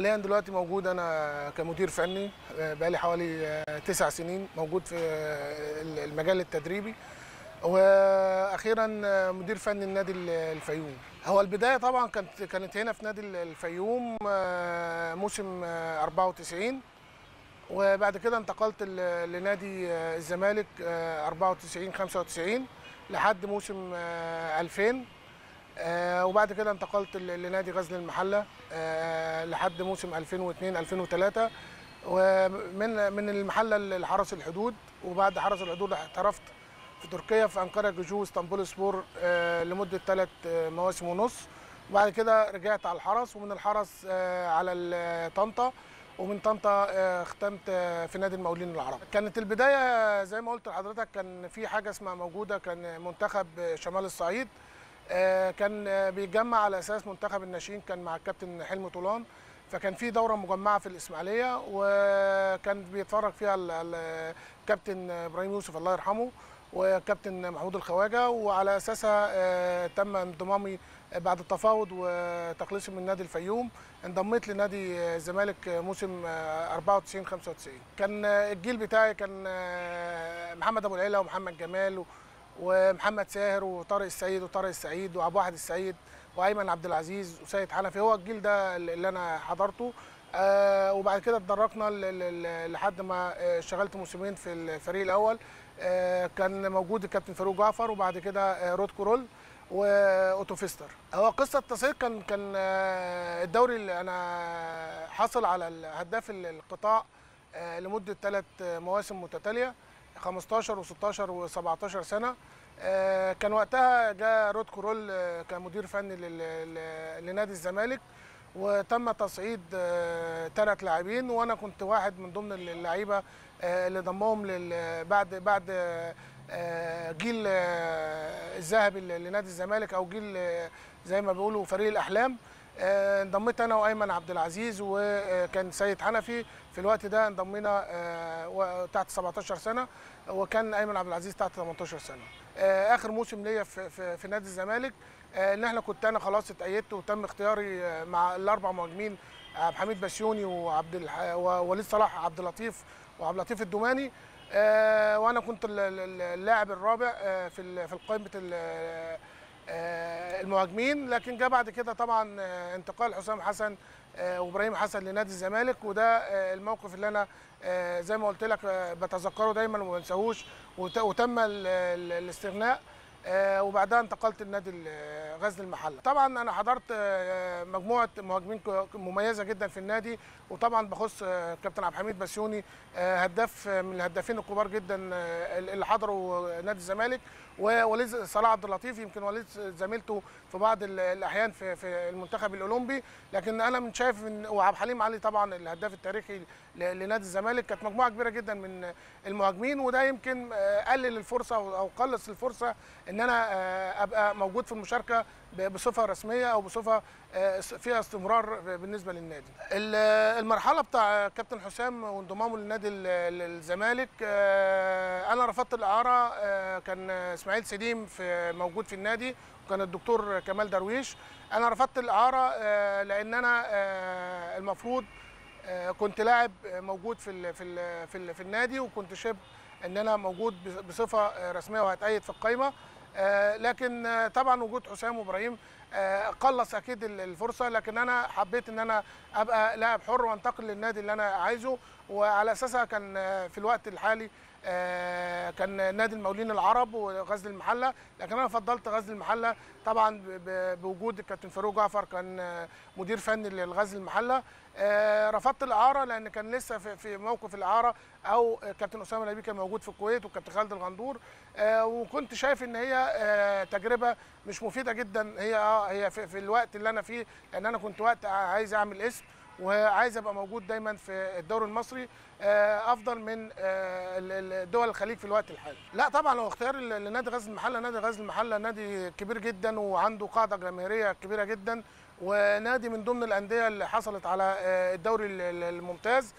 حاليا دلوقتي موجود انا كمدير فني آه، بقالي حوالي آه، تسع سنين موجود في آه، المجال التدريبي واخيرا مدير فني النادي الفيوم هو البدايه طبعا كانت كانت هنا في نادي الفيوم موسم 94 وبعد كده انتقلت لنادي الزمالك 94 95 لحد موسم 2000 آه، وبعد كده انتقلت لنادي غزل المحله آه، لحد موسم 2002 2003 ومن من المحله لحرس الحدود وبعد حرس الحدود احترفت في تركيا في انقره جوجو اسطنبول سبور آه، لمده ثلاث مواسم ونص وبعد كده رجعت على الحرس ومن الحرس على طنطا ومن طنطا ختمت في نادي المقاولين العرب كانت البدايه زي ما قلت لحضرتك كان في حاجه اسمها موجوده كان منتخب شمال الصعيد آه، كان آه، بيتجمع على اساس منتخب الناشئين كان مع الكابتن حلمي طولان فكان في دوره مجمعه في الاسماعيليه وكان بيتفرج فيها الكابتن ابراهيم يوسف الله يرحمه وكابتن محمود الخواجه وعلى اساسها آه، تم انضمامي بعد التفاوض وتخليصي من نادي الفيوم انضميت لنادي الزمالك موسم 94 95 كان الجيل بتاعي كان محمد ابو العيله ومحمد جمال ومحمد ساهر وطارق السعيد وطارق السعيد وعبد الواحد السعيد وايمن عبد العزيز وسيد حنفي هو الجيل ده اللي انا حضرته آه وبعد كده اتدرجنا لحد ما آه، اشتغلت موسمين في الفريق الاول آه كان موجود الكابتن فاروق جعفر وبعد كده آه، رود كورول واوتو فيستر هو قصه التصعيد كان كان آه، الدوري اللي انا حاصل على هداف القطاع لمده ثلاث مواسم متتاليه 15 و16 و17 سنه آه، كان وقتها جاء رود كرول آه، كمدير فني لنادي الزمالك وتم تصعيد ثلاث آه، لاعبين وانا كنت واحد من ضمن اللعيبه اللي ضمهم بعد بعد جيل الذهبي لنادي الزمالك او جيل زي ما بيقولوا فريق الاحلام آه، انضميت انا وايمن عبد العزيز وكان سيد حنفي في الوقت ده انضمينا آه، تحت 17 سنه وكان ايمن عبد العزيز تحت 18 سنه آه، اخر موسم ليا في, في, في نادي الزمالك ان احنا كنت انا خلاص اتأيدت وتم اختياري مع الاربع مهاجمين عبد الحميد بسيوني وعبد ووليد صلاح عبد اللطيف وعبد اللطيف الدوماني وانا كنت اللاعب الرابع في في قائمه آه، المهاجمين لكن جه بعد كده طبعا آه، انتقال حسام حسن آه، وابراهيم حسن لنادي الزمالك وده الموقف اللي انا زي ما قلت لك بتذكره دايما وما بنساهوش وتم الاستغناء آه، وبعدها انتقلت لنادي آه، غزل المحله طبعا انا حضرت آه، مجموعه مهاجمين مميزه جدا في النادي وطبعا بخص كابتن عبد الحميد بسيوني هداف من الهدافين الكبار جدا اللي حضروا نادي الزمالك ووليد صلاح عبد اللطيف يمكن وليد زميلته في بعض الاحيان في في المنتخب الاولمبي لكن انا من شايف ان وعبد الحليم علي طبعا الهداف التاريخي لنادي الزمالك كانت مجموعه كبيره جدا من المهاجمين وده يمكن قلل الفرصه او قلص الفرصه ان انا آه، ابقى موجود في المشاركه بصفه رسميه او بصفه آه، فيها استمرار بالنسبه للنادي. المرحله بتاع كابتن حسام وانضمامه للنادي الزمالك آه، انا رفضت الاعاره كان اسماعيل سليم في موجود في النادي وكان الدكتور كمال درويش انا رفضت الاعاره لان انا المفروض كنت لاعب موجود في الـ في الـ في, الـ في النادي وكنت شبه ان انا موجود بصفه رسميه وهتأيد في القايمه آه، لكن آه، طبعا وجود حسام وابراهيم آه، قلص اكيد الفرصه لكن انا حبيت ان انا ابقى لاعب حر وانتقل للنادي اللي انا عايزه وعلى اساسها كان في الوقت الحالي آه، كان نادي المولين العرب وغزل المحله لكن انا فضلت غزل المحله طبعا بوجود الكابتن فاروق جعفر كان مدير فني للغزل المحله آه، رفضت الاعاره لان كان لسه في موقف الاعاره او كابتن اسامه لبيب كان موجود في الكويت وكابتن خالد الغندور آه، وكنت شايف ان هي تجربه مش مفيده جدا هي اه هي في الوقت اللي انا فيه لان انا كنت وقت عايز اعمل اسم وعايز ابقى موجود دايما في الدوري المصري آه، افضل من آه، دول الخليج في الوقت الحالي لا طبعا هو اختيار لنادي غزل المحله نادي غزل المحله نادي كبير جدا وعنده قاعده جماهيريه كبيره جدا ونادي من ضمن الانديه اللي حصلت على آه، الدوري الممتاز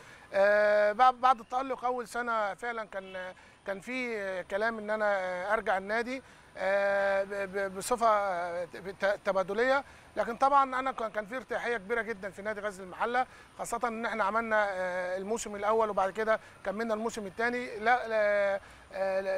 بعد التالق اول سنه فعلا كان كان في كلام ان انا ارجع النادي آه، بصفه تبادليه لكن طبعا انا كان في ارتياحيه كبيره جدا في نادي غزل المحله خاصه ان احنا عملنا آه، الموسم الاول وبعد كده كملنا الموسم الثاني لا آه،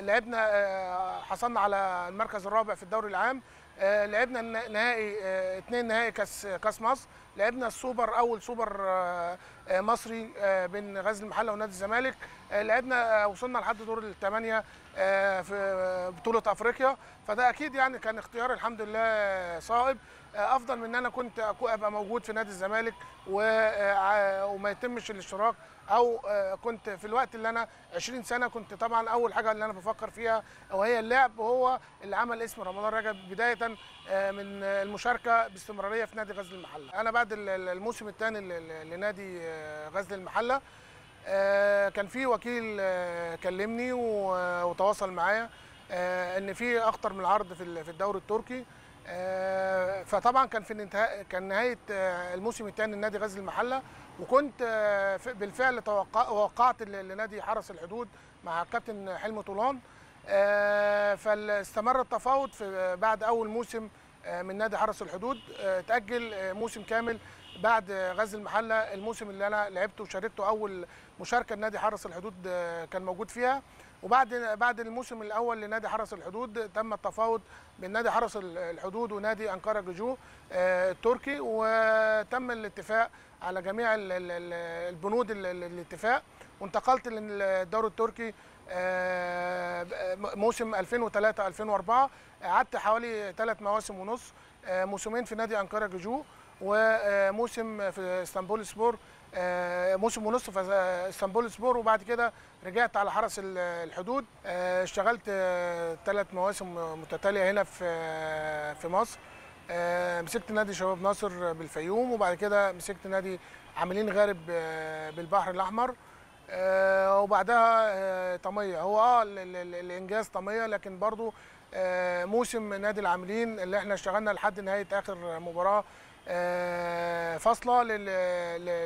لعبنا حصلنا على المركز الرابع في الدوري العام آه، لعبنا النهائي اثنين آه، نهائي كاس كاس مصر لعبنا السوبر اول سوبر آه، مصري بين غزل المحله ونادي الزمالك لعبنا وصلنا لحد دور الثمانيه في بطوله افريقيا فده اكيد يعني كان اختيار الحمد لله صائب افضل من ان انا كنت ابقى موجود في نادي الزمالك آه، وما يتمش الاشتراك او آه، كنت في الوقت اللي انا 20 سنه كنت طبعا اول حاجه اللي انا بفكر فيها وهي اللعب وهو اللي عمل اسم رمضان رجب بدايه آه، من المشاركه باستمراريه في نادي غزل المحله انا بعد الموسم الثاني لنادي غزل المحله كان في وكيل كلمني وتواصل معايا ان في اخطر من عرض في الدوري التركي آه، فطبعا كان في الانتهاء كان نهايه آه، الموسم الثاني لنادي غزل المحله وكنت آه، بالفعل وقعت لنادي حرس الحدود مع الكابتن حلمي طولان فاستمر التفاوض في بعد اول موسم من نادي حرس الحدود تاجل موسم كامل بعد غزل المحله الموسم اللي انا لعبته وشاركته اول مشاركه لنادي حرس الحدود كان موجود فيها وبعد بعد الموسم الاول لنادي حرس الحدود تم التفاوض بين نادي حرس الحدود ونادي انقره جوجو التركي آه، وتم الاتفاق على جميع البنود الاتفاق وانتقلت للدوري التركي آه، آه، موسم 2003 2004 قعدت حوالي ثلاث مواسم ونص موسمين في نادي انقره جوجو وموسم في اسطنبول سبور آه، موسم ونص في اسطنبول سبور وبعد كده رجعت على حرس الحدود آه، اشتغلت ثلاث آه، مواسم متتاليه هنا في في مصر مسكت نادي شباب ناصر بالفيوم وبعد كده مسكت نادي عاملين غارب بالبحر الاحمر وبعدها طميه هو اه الانجاز طميه لكن برضو موسم نادي العاملين اللي احنا اشتغلنا لحد نهايه اخر مباراه آه، فاصله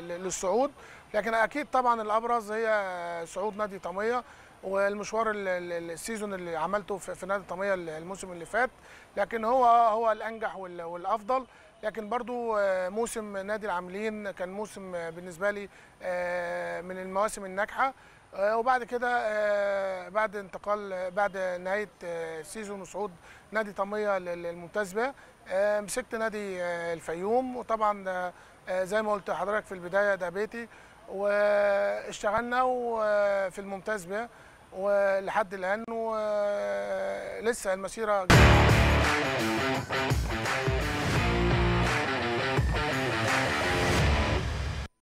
للصعود لكن اكيد طبعا الابرز هي صعود نادي طميه والمشوار السيزون اللي عملته في نادي طميه الموسم اللي فات لكن هو هو الانجح والافضل لكن برضو آه، موسم نادي العاملين كان موسم بالنسبه لي آه، من المواسم الناجحه وبعد كده بعد انتقال بعد نهايه سيزون وصعود نادي طميه للممتاز بيه آه، مسكت نادي آه، الفيوم وطبعا آه، زي ما قلت لحضرتك في البدايه ده بيتي واشتغلنا في الممتاز بيه ولحد الان ولسه المسيره جميلة.